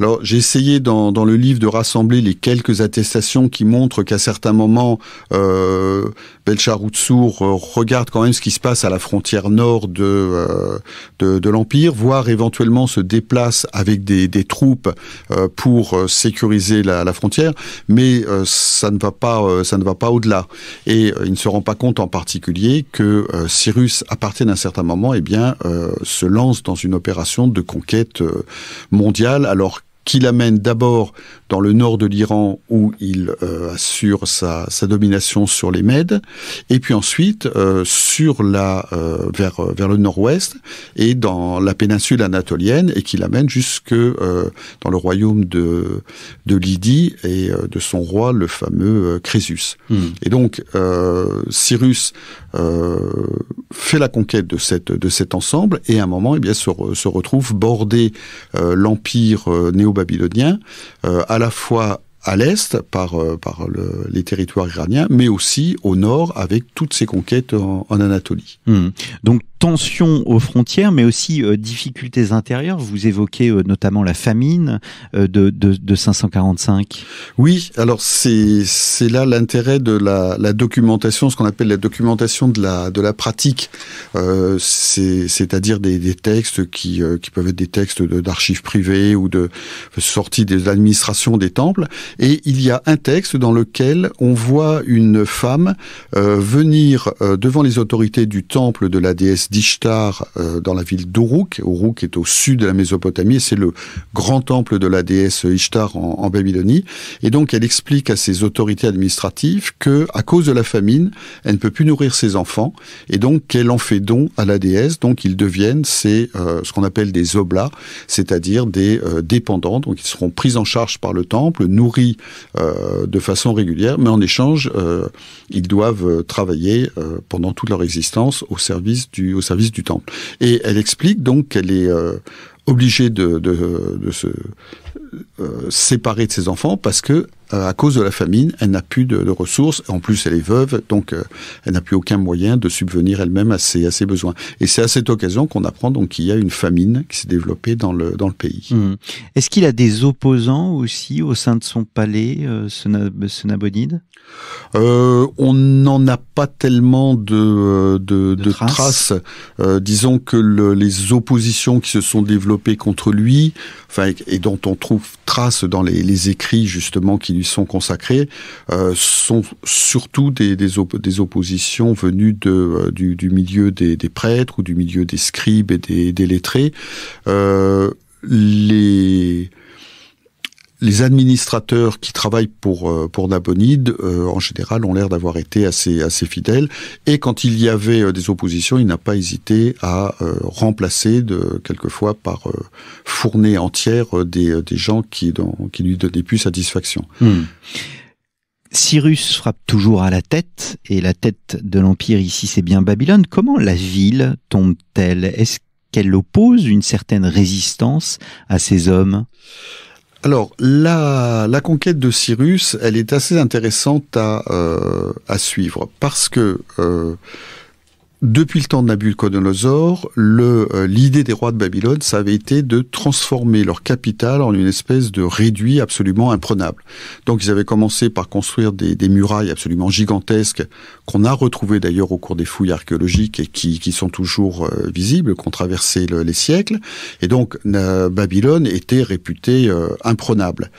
Alors j'ai essayé dans, le livre de rassembler les quelques attestations qui montrent qu'à certains moments, euh, Belchar euh, regarde quand même ce qui se passe à la frontière nord de, euh, de, l'Empire, voire éventuellement se déplace avec des, troupes pour sécuriser la, frontière, mais ça ne va pas, ça ne va pas au-delà. Et il ne se rend pas compte en particulier que euh, Cyrus, à partir d'un certain moment, eh bien, euh, se lance dans une opération de conquête euh, mondiale, alors qui l'amène d'abord dans le nord de l'Iran où il euh, assure sa, sa, domination sur les Mèdes, et puis ensuite euh, sur la euh, vers vers le nord-ouest et dans la péninsule anatolienne et qui l'amène jusque dans le royaume de de Lydie et de son roi le fameux Crésus. Hmm. Et donc Cyrus fait la conquête de cette de cet ensemble et à un moment eh bien se, se retrouve bordé l'empire néo Babyloniens, babylonien euh, à la fois à l'est par, euh, les territoires iraniens, mais aussi au nord avec toutes ces conquêtes en, Anatolie. Hmm. Donc tensions aux frontières, mais aussi euh, difficultés intérieures. Vous évoquez euh, notamment la famine euh, de, 545. Oui, alors c'est c'est là l'intérêt de la, la documentation, ce qu'on appelle la documentation de la de la pratique, c'est-à-dire des, des textes qui qui peuvent être des textes d'archives privées ou de sorties des administrations des temples. Et il y a un texte dans lequel on voit une femme venir devant les autorités du temple de la déesse d'Ishtar euh, dans la ville d'Uruk. Uruk est au sud de la Mésopotamie et c'est le grand temple de la déesse Ishtar en, Babylonie. Et donc elle explique à ses autorités administratives que, à cause de la famine, elle ne peut plus nourrir ses enfants et donc qu'elle en fait don à la déesse. Donc ils deviennent ces, euh, ce qu'on appelle des oblats, c'est-à-dire des euh, dépendants. Donc ils seront pris en charge par le temple, nourris de façon régulière, mais en échange, ils doivent travailler pendant toute leur existence au service du, service du temple. Et elle explique donc qu'elle est euh, obligée de, se euh, séparer de ses enfants parce que euh, à cause de la famine, elle n'a plus de, ressources. En plus, elle est veuve, donc euh, elle n'a plus aucun moyen de subvenir elle-même à ses, à ses besoins. Et c'est à cette occasion qu'on apprend donc qu'il y a une famine qui s'est développée dans le, pays. Mmh. Est-ce qu'il a des opposants aussi au sein de son palais, euh, Senabonide euh, On n'en a pas tellement de, de, traces. disons que les oppositions qui se sont développées contre lui, enfin, et dont on trouve trace dans les, les écrits justement qui lui sont consacrés euh, sont surtout des, des, des oppositions venues de, euh, du, du, milieu des, des, prêtres ou du milieu des scribes et des, lettrés. Euh, les les administrateurs qui travaillent pour euh, pour Nabonide, euh, en général, ont l'air d'avoir été assez assez fidèles. Et quand il y avait euh, des oppositions, il n'a pas hésité à remplacer de quelquefois par euh, fournée entière des, gens qui dont, qui lui donnaient plus satisfaction. Hmm. Cyrus frappe toujours à la tête, et la tête de l'Empire ici c'est bien Babylone. Comment la ville tombe-t-elle Est-ce qu'elle oppose une certaine résistance à ces hommes alors, la, conquête de Cyrus, elle est assez intéressante à, euh, suivre parce que euh, depuis le temps de Nabucodonosor, le euh, l'idée des rois de Babylone, ça avait été de transformer leur capitale en une espèce de réduit absolument imprenable. Donc ils avaient commencé par construire des, des murailles absolument gigantesques qu'on a retrouvé d'ailleurs au cours des fouilles archéologiques et qui, qui sont toujours euh, visibles, qui ont traversé les siècles. Et donc euh, Babylone était réputée euh, imprenable.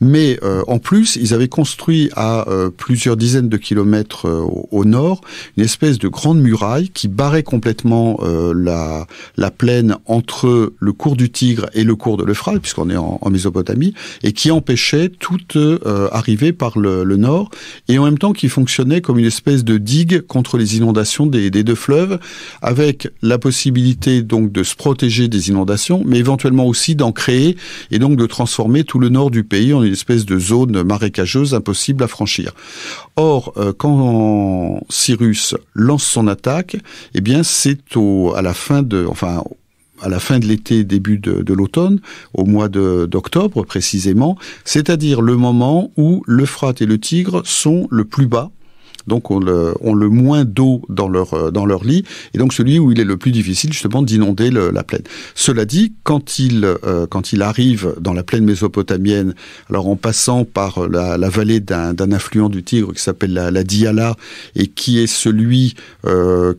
Mais en plus, ils avaient construit à plusieurs dizaines de kilomètres au, nord une espèce de grande muraille qui barrait complètement la, la plaine entre le cours du Tigre et le cours de l'Euphrate, puisqu'on est en, Mésopotamie, et qui empêchait toute arrivée par le, le nord, et en même temps qui fonctionnait comme une espèce de de digues contre les inondations des, deux fleuves, avec la possibilité donc de se protéger des inondations, mais éventuellement aussi d'en créer et donc de transformer tout le nord du pays en une espèce de zone marécageuse impossible à franchir. Or, euh, quand Cyrus lance son attaque, eh bien c'est au à la fin de enfin à la fin de l'été, début de, de l'automne, au mois d'octobre précisément, c'est-à-dire le moment où l'Euphrate et le Tigre sont le plus bas donc on le, le moins d'eau dans leur, euh, dans leur lit, et donc celui où il est le plus difficile justement d'inonder la plaine. Cela dit, quand il, euh, quand il arrive dans la plaine mésopotamienne, alors en passant par euh, la, vallée d'un affluent du Tigre qui s'appelle la, la, Diala, et qui est celui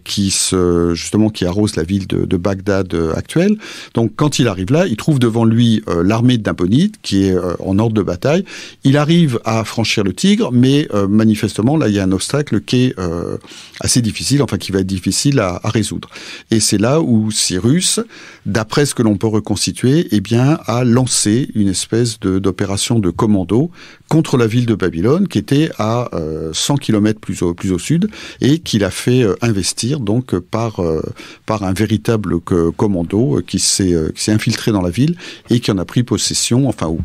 qui se, justement qui arrose la ville de, Bagdad actuelle, donc quand il arrive là, il trouve devant lui l'armée d'Imponite qui est en ordre de bataille, il arrive à franchir le Tigre, mais manifestement là il y a un obstacle obstacle qui est euh, assez difficile, enfin qui va être difficile à, résoudre. Et c'est là où Cyrus, d'après ce que l'on peut reconstituer, eh bien, a lancé une espèce d'opération de, commando contre la ville de Babylone, qui était à 100 euh, km plus au, sud, et qu'il a fait euh, investir donc par, par un véritable commando qui s'est infiltré dans la ville et qui en a pris possession, enfin, où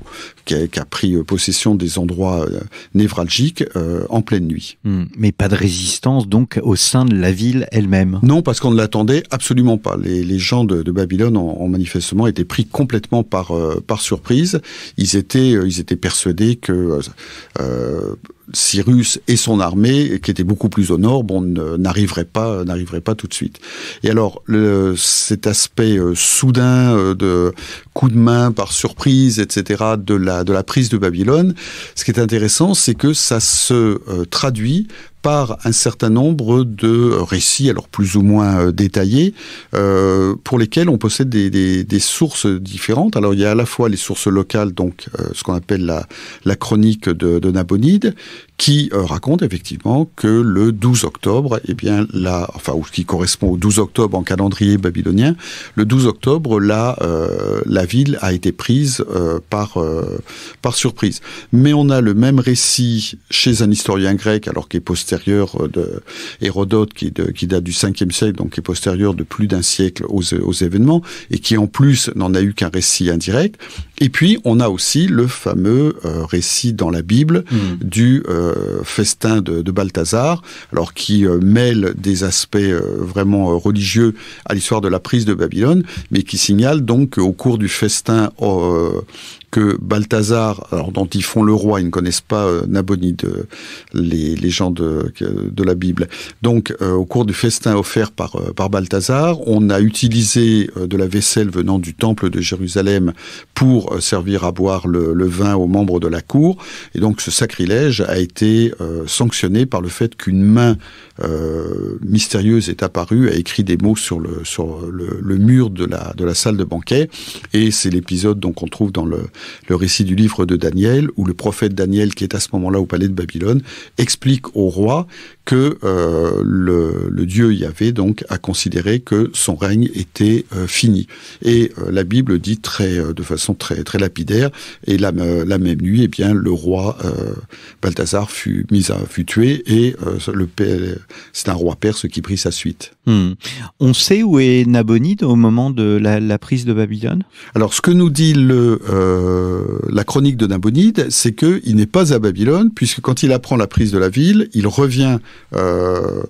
qui a, pris euh, possession des endroits euh, névralgiques euh, en pleine nuit. Hmm. Mais pas de résistance donc au sein de la ville elle-même Non, parce qu'on ne l'attendait absolument pas. Les, gens de, Babylone ont, manifestement été pris complètement par, par surprise. Ils étaient, ils étaient persuadés que Cyrus et son armée, qui était beaucoup plus au nord, bon, n'arriverait pas, n'arriverait pas tout de suite. Et alors, cet aspect euh, soudain euh, de coup de main par surprise, etc., de la de la prise de Babylone, ce qui est intéressant, c'est que ça se euh, traduit par un certain nombre de récits, alors plus ou moins euh, détaillés, euh, pour lesquels on possède des, sources différentes. Alors il y a à la fois les sources locales, donc euh, ce qu'on appelle la, chronique de, de Nabonide, qui euh, raconte effectivement que le 12 octobre, eh bien, la, enfin, ou ce qui correspond au 12 octobre en calendrier babylonien, le 12 octobre, la, euh, la ville a été prise euh, par, par surprise. Mais on a le même récit chez un historien grec, alors qui est postérieur de Hérodote, qui, qui date du 5e siècle, donc qui est postérieur de plus d'un siècle aux, aux événements, et qui en plus n'en a eu qu'un récit indirect. Et puis, on a aussi le fameux euh, récit dans la Bible hmm. du euh, festin de, Balthazar, alors qui euh, mêle des aspects vraiment religieux à l'histoire de la prise de Babylone, mais qui signale donc qu'au cours du festin que Balthazar, alors, dont ils font le roi, ils ne connaissent pas euh, Nabonide, euh, les, gens de, la Bible. Donc, euh, au cours du festin offert par, euh, par Balthazar, on a utilisé de la vaisselle venant du temple de Jérusalem pour servir à boire le, vin aux membres de la cour. Et donc, ce sacrilège a été sanctionné par le fait qu'une main mystérieuse est apparue, a écrit des mots sur le, sur le, mur de la, de la salle de banquet. Et c'est l'épisode donc qu'on trouve dans le le récit du livre de Daniel, où le prophète Daniel, qui est à ce moment-là au palais de Babylone, explique au roi que euh, le, Dieu y avait donc à considérer que son règne était euh, fini. Et euh, la Bible dit très, de façon très très lapidaire, et la, la même nuit, eh bien le roi Balthazar fut mis fut tué, et le c'est un roi perse qui prit sa suite. Hmm. On sait où est Nabonide au moment de la prise de Babylone. Alors ce que nous dit le euh, la chronique de Nabonide, c'est qu'il n'est pas à Babylone, puisque quand il apprend la prise de la ville, il revient euh,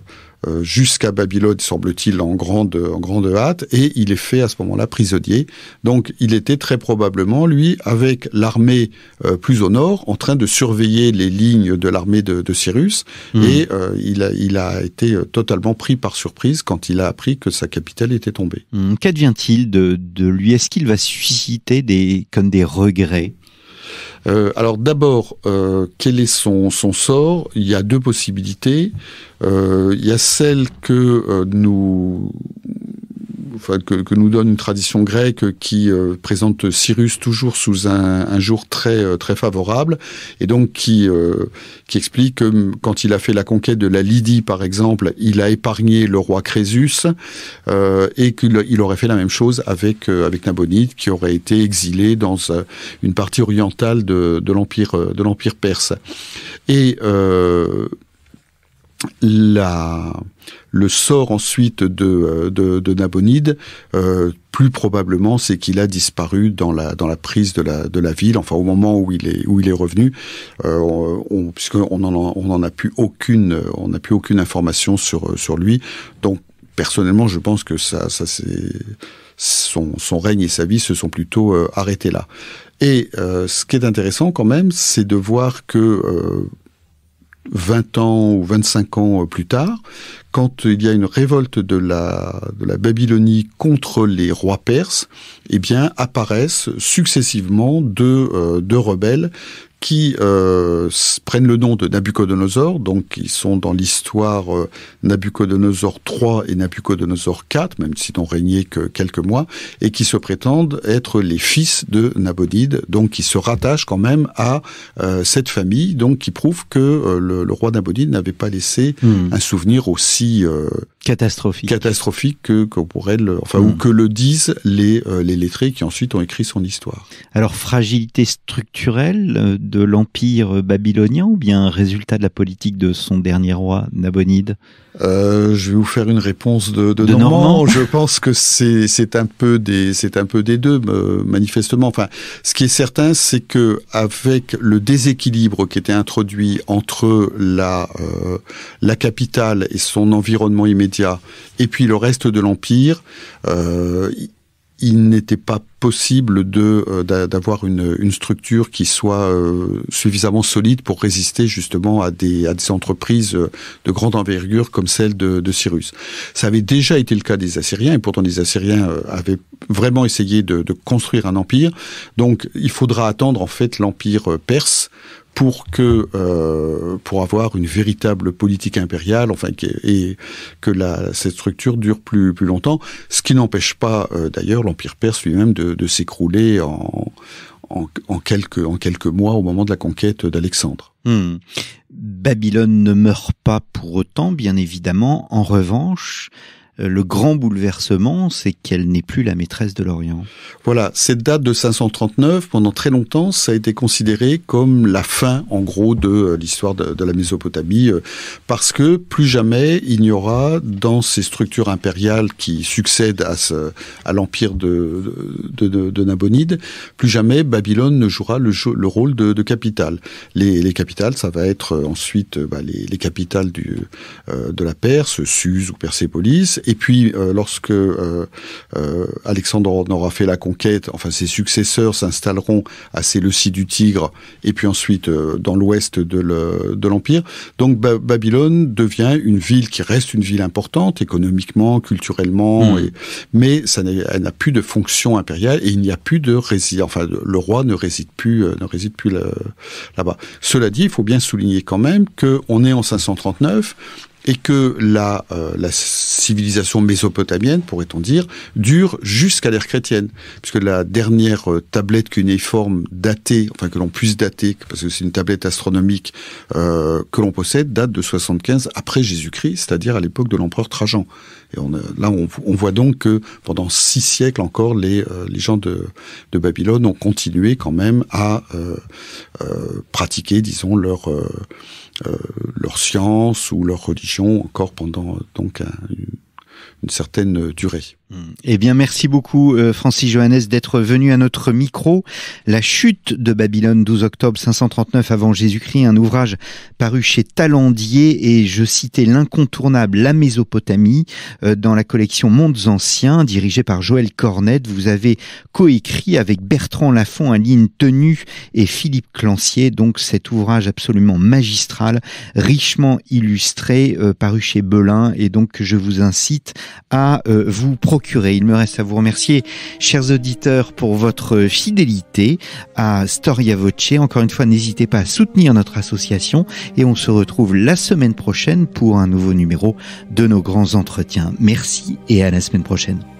euh, jusqu'à Babylone, semble-t-il, en grande, grande hâte, et il est fait à ce moment-là prisonnier. Donc il était très probablement, lui, avec l'armée euh, plus au nord, en train de surveiller les lignes de l'armée de, Cyrus, hmm. et euh, il, a, été totalement pris par surprise quand il a appris que sa capitale était tombée. Hmm. Qu'advient-il de, lui Est-ce qu'il va susciter des, comme des regrets euh, alors d'abord, euh, quel est son, son sort Il y a deux possibilités. Euh, il y a celle que nous que, que, nous donne une tradition grecque qui euh, présente Cyrus toujours sous un, un, jour très euh, très favorable, et donc qui euh, qui explique que hum, quand il a fait la conquête de la Lydie, par exemple, il a épargné le roi Crésus, euh, et qu'il aurait fait la même chose avec avec Nabonide, qui aurait été exilé dans une partie orientale de l'empire de l'empire perse. Et la, le sort ensuite de, euh, de, de Nabonide, euh, plus probablement, c'est qu'il a disparu dans la, dans la prise de la, de la ville. Enfin, au moment où il est, où il est revenu, euh, on, puisqu'on n'en on en a plus aucune, on n'a plus aucune information sur, euh, sur lui. Donc, personnellement, je pense que ça, ça c'est son, son règne et sa vie se sont plutôt euh, arrêtés là. Et ce qui est intéressant quand même, c'est de voir que euh, 20 ans ou 25 ans euh, plus tard, quand il y a une révolte de la, Babylonie contre les rois perses, eh bien apparaissent successivement deux euh, rebelles qui euh, prennent le nom de Nabucodonosor, donc ils sont dans l'histoire euh, Nabucodonosor 3 et Nabucodonosor 4, même s'ils n'ont régné que quelques mois, et qui se prétendent être les fils de Nabodide. donc qui se rattachent quand même à euh, cette famille, donc qui prouve que le, roi Nabodide n'avait pas laissé hmm. un souvenir aussi catastrophique catastrophique que qu'on pourrait le enfin ou hmm. que le disent les euh, les lettrés qui ensuite ont écrit son histoire. Alors fragilité structurelle euh, de l'empire babylonien ou bien résultat de la politique de son dernier roi Nabonide euh, je vais vous faire une réponse de, de, Normand. Je pense que c'est c'est un peu des c'est un peu des deux euh, manifestement. Enfin, ce qui est certain, c'est que avec le déséquilibre qui était introduit entre la la capitale et son environnement immédiat et puis le reste de l'Empire, euh, il n'était pas possible de euh, d'avoir une, structure qui soit euh, suffisamment solide pour résister justement à des, à des entreprises de grande envergure comme celle de, Cyrus. Ça avait déjà été le cas des Assyriens et pourtant les Assyriens avaient vraiment essayé de construire un empire. Donc il faudra attendre en fait l'empire perse pour que euh, pour avoir une véritable politique impériale, enfin et que la, cette structure dure plus plus longtemps, ce qui n'empêche pas euh, d'ailleurs l'empire perse lui-même de, s'écrouler en, en, quelques en quelques mois au moment de la conquête d'Alexandre. Hmm. Babylone ne meurt pas pour autant, bien évidemment. En revanche, euh, le grand bouleversement, c'est qu'elle n'est plus la maîtresse de l'Orient. Voilà, cette date de 539, pendant très longtemps, ça a été considéré comme la fin, en gros, de euh, l'histoire de, la Mésopotamie, euh, parce que plus jamais il n'y aura dans ces structures impériales qui succèdent à, à l'empire de, de, Nabonide, plus jamais Babylone ne jouera le, rôle de, capitale. Les, capitales, ça va être ensuite bah, les, capitales du, de la Perse, Suse ou Persépolis, et puis euh, lorsque euh, euh, Alexandre aura fait la conquête, enfin ses successeurs s'installeront à Séleucie du Tigre et puis ensuite dans l'ouest de l'empire. Donc Babylone devient une ville qui reste une ville importante économiquement, culturellement, hmm. mais ça elle n'a plus de fonction impériale et il n'y a plus de réside. Enfin, le roi ne réside plus, ne réside plus là-bas. Cela dit, il faut bien souligner quand même que on est en 539 et que la, euh, la civilisation mésopotamienne, pourrait-on dire, dure jusqu'à l'ère chrétienne, puisque la dernière euh, tablette cunéiforme datée, enfin que l'on puisse dater, parce que c'est une tablette astronomique euh, que l'on possède, date de 75 après Jésus-Christ, c'est-à-dire à, l'époque de l'empereur Trajan. Et on, euh, là, on, voit donc que pendant six siècles encore, les, les gens de, de, Babylone ont continué quand même à pratiquer, disons, leur, leur science ou leur religion encore pendant donc une certaine durée. Mm. Eh bien, merci beaucoup, euh, Francis Johannes, d'être venu à notre micro. La chute de Babylone, 12 octobre 539 avant Jésus-Christ, un ouvrage paru chez Talandier et je citais l'incontournable La Mésopotamie euh, dans la collection Mondes Anciens, dirigée par Joël Cornette. Vous avez coécrit avec Bertrand Laffont, Aline Tenu et Philippe Clancier, donc cet ouvrage absolument magistral, richement illustré, euh, paru chez Belin et donc je vous incite à vous il me reste à vous remercier, chers auditeurs, pour votre fidélité à Storia Voce. Encore une fois, n'hésitez pas à soutenir notre association et on se retrouve la semaine prochaine pour un nouveau numéro de nos grands entretiens. Merci et à la semaine prochaine.